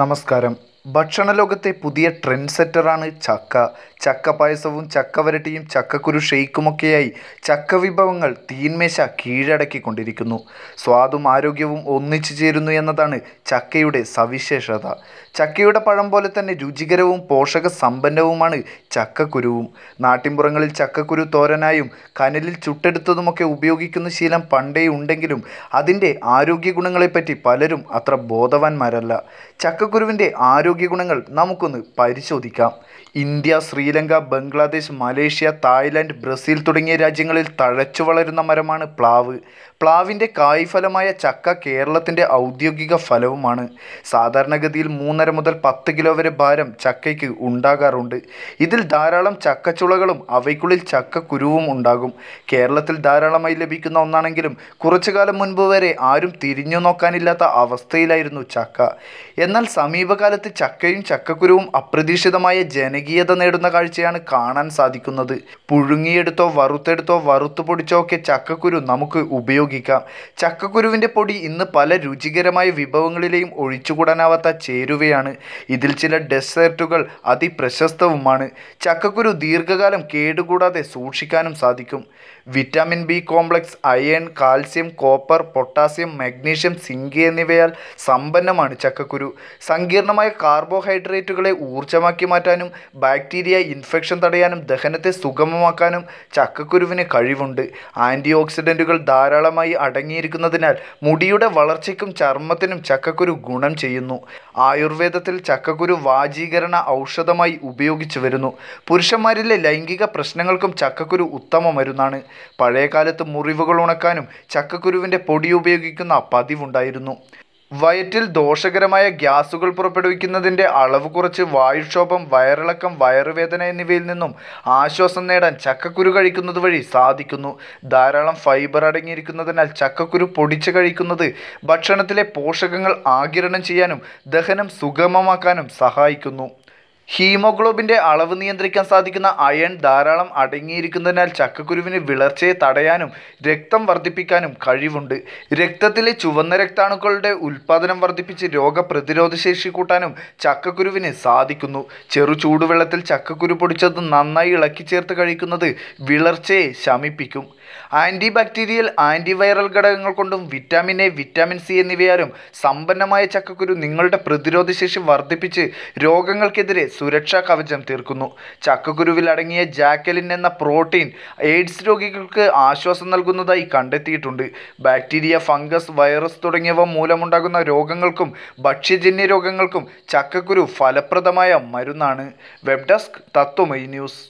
നമസ്കാരം ഭക്ഷണ ലോകത്തെ പുതിയ ട്രെൻഡ് സെറ്ററാണ് ചക്ക ചക്ക പായസവും ചക്ക വരട്ടിയും ചക്കക്കുരു ഷെയ്ക്കുമൊക്കെയായി ചക്ക വിഭവങ്ങൾ തീന്മേശ കീഴടക്കിക്കൊണ്ടിരിക്കുന്നു സ്വാദും ആരോഗ്യവും ഒന്നിച്ചു ചേരുന്നു എന്നതാണ് ചക്കയുടെ സവിശേഷത ചക്കയുടെ പഴം പോലെ തന്നെ രുചികരവും പോഷക സമ്പന്നവുമാണ് ചക്കക്കുരുവും നാട്ടിൻപുറങ്ങളിൽ ചക്കക്കുരു തോരനായും കനലിൽ ചുട്ടെടുത്തതുമൊക്കെ ഉപയോഗിക്കുന്ന ശീലം പണ്ടേ ഉണ്ടെങ്കിലും അതിൻ്റെ ആരോഗ്യ ഗുണങ്ങളെപ്പറ്റി പലരും അത്ര ബോധവാന്മാരല്ല ചക്കക്കുരുവിൻ്റെ ആരോഗ്യ ഗുണങ്ങൾ നമുക്കൊന്ന് പരിശോധിക്കാം India Sri Lanka Bangladesh Malaysia Thailand Brazil തുടങ്ങിയ രാജ്യങ്ങളിൽ തഴച്ചു വളരുന്ന മരമാണ് പ്ലാവ് പ്ലാവിൻ്റെ കായ്ഫലമായ ചക്ക കേരളത്തിൻ്റെ ഔദ്യോഗിക ഫലവുമാണ് സാധാരണഗതിയിൽ മൂന്ന് ഒന്നര മുതൽ പത്ത് കിലോ വരെ ഭാരം ചക്കയ്ക്ക് ഉണ്ടാകാറുണ്ട് ഇതിൽ ധാരാളം ചക്കച്ചുളകളും അവയ്ക്കുള്ളിൽ കുരുവും ഉണ്ടാകും കേരളത്തിൽ ധാരാളമായി ലഭിക്കുന്ന ഒന്നാണെങ്കിലും കുറച്ചു കാലം മുൻപ് വരെ ആരും തിരിഞ്ഞു നോക്കാനില്ലാത്ത അവസ്ഥയിലായിരുന്നു ചക്ക എന്നാൽ സമീപകാലത്ത് ചക്കയും ചക്കക്കുരുവും അപ്രതീക്ഷിതമായ ജനകീയത നേടുന്ന കാഴ്ചയാണ് കാണാൻ സാധിക്കുന്നത് പുഴുങ്ങിയെടുത്തോ വറുത്തെടുത്തോ വറുത്തു പൊടിച്ചോ ഒക്കെ ചക്കക്കുരു നമുക്ക് ഉപയോഗിക്കാം ചക്കക്കുരുവിൻ്റെ പൊടി ഇന്ന് പല രുചികരമായ വിഭവങ്ങളിലെയും ഒഴിച്ചുകൂടാനാവാത്ത ചേരുവയാണ് ഏറെയാണ് ഇതിൽ ചില ഡെസേർട്ടുകൾ അതിപ്രശസ്തവുമാണ് ചക്കക്കുരു ദീർഘകാലം കേടുകൂടാതെ സൂക്ഷിക്കാനും സാധിക്കും vitamin B complex iron calcium copper potassium magnesium zinc എന്നിവയാൽ സമ്പന്നമാണ് ചക്കക്കുരു സങ്കീർണമായ കാർബോഹൈഡ്രേറ്റുകളെ ഊർജ്ജമാക്കി മാറ്റാനും ബാക്ടീരിയ ഇൻഫെക്ഷൻ തടയാനും ദഹനത്തെ സുഗമമാക്കാനും ചക്കക്കുരുവിന് കഴിവുണ്ട് ആൻറ്റി ഓക്സിഡൻറ്റുകൾ ധാരാളമായി അടങ്ങിയിരിക്കുന്നതിനാൽ മുടിയുടെ വളർച്ചയ്ക്കും ചർമ്മത്തിനും ചക്കക്കുരു ഗുണം ചെയ്യുന്നു ആയുർവേദ ആയുർവേദത്തിൽ ചക്കക്കുരു വാജീകരണ ഔഷധമായി ഉപയോഗിച്ചു വരുന്നു പുരുഷന്മാരിലെ ലൈംഗിക പ്രശ്നങ്ങൾക്കും ചക്കക്കുരു ഉത്തമ മരുന്നാണ് പഴയകാലത്ത് മുറിവുകൾ ഉണക്കാനും ചക്കക്കുരുവിൻ്റെ പൊടി ഉപയോഗിക്കുന്ന പതിവുണ്ടായിരുന്നു വയറ്റിൽ ദോഷകരമായ ഗ്യാസുകൾ പുറപ്പെടുവിക്കുന്നതിൻ്റെ അളവ് കുറച്ച് വായുക്ഷോഭം വയറിളക്കം വയറുവേദന എന്നിവയിൽ നിന്നും ആശ്വാസം നേടാൻ ചക്കക്കുരു കഴിക്കുന്നത് വഴി സാധിക്കുന്നു ധാരാളം ഫൈബർ അടങ്ങിയിരിക്കുന്നതിനാൽ ചക്കക്കുരു പൊടിച്ച് കഴിക്കുന്നത് ഭക്ഷണത്തിലെ പോഷകങ്ങൾ ആകിരണം ചെയ്യാനും ദഹനം സുഗമമാക്കാനും സഹായിക്കുന്നു ഹീമോഗ്ലോബിൻ്റെ അളവ് നിയന്ത്രിക്കാൻ സാധിക്കുന്ന അയൺ ധാരാളം അടങ്ങിയിരിക്കുന്നതിനാൽ ചക്കക്കുരുവിന് വിളർച്ചയെ തടയാനും രക്തം വർദ്ധിപ്പിക്കാനും കഴിവുണ്ട് രക്തത്തിലെ ചുവന്ന രക്താണുക്കളുടെ ഉൽപ്പാദനം വർദ്ധിപ്പിച്ച് രോഗപ്രതിരോധ ശേഷി കൂട്ടാനും ചക്കക്കുരുവിന് സാധിക്കുന്നു ചെറു ചൂടുവെള്ളത്തിൽ ചക്കക്കുരു പൊടിച്ചത് നന്നായി ഇളക്കി ചേർത്ത് കഴിക്കുന്നത് വിളർച്ചയെ ശമിപ്പിക്കും ആൻറ്റി ബാക്ടീരിയൽ ആൻറ്റിവൈറൽ ഘടകങ്ങൾ കൊണ്ടും വിറ്റാമിൻ എ വിറ്റാമിൻ സി എന്നിവയാലും സമ്പന്നമായ ചക്കക്കുരു നിങ്ങളുടെ പ്രതിരോധശേഷി വർദ്ധിപ്പിച്ച് രോഗങ്ങൾക്കെതിരെ സുരക്ഷാ കവചം തീർക്കുന്നു ചക്കക്കുരുവിൽ അടങ്ങിയ ജാക്കലിൻ എന്ന പ്രോട്ടീൻ എയ്ഡ്സ് രോഗികൾക്ക് ആശ്വാസം നൽകുന്നതായി കണ്ടെത്തിയിട്ടുണ്ട് ബാക്ടീരിയ ഫംഗസ് വൈറസ് തുടങ്ങിയവ മൂലമുണ്ടാകുന്ന രോഗങ്ങൾക്കും ഭക്ഷ്യജന്യ രോഗങ്ങൾക്കും ചക്കക്കുരു ഫലപ്രദമായ മരുന്നാണ് വെബ് ഡെസ്ക് തത്വമയി ന്യൂസ്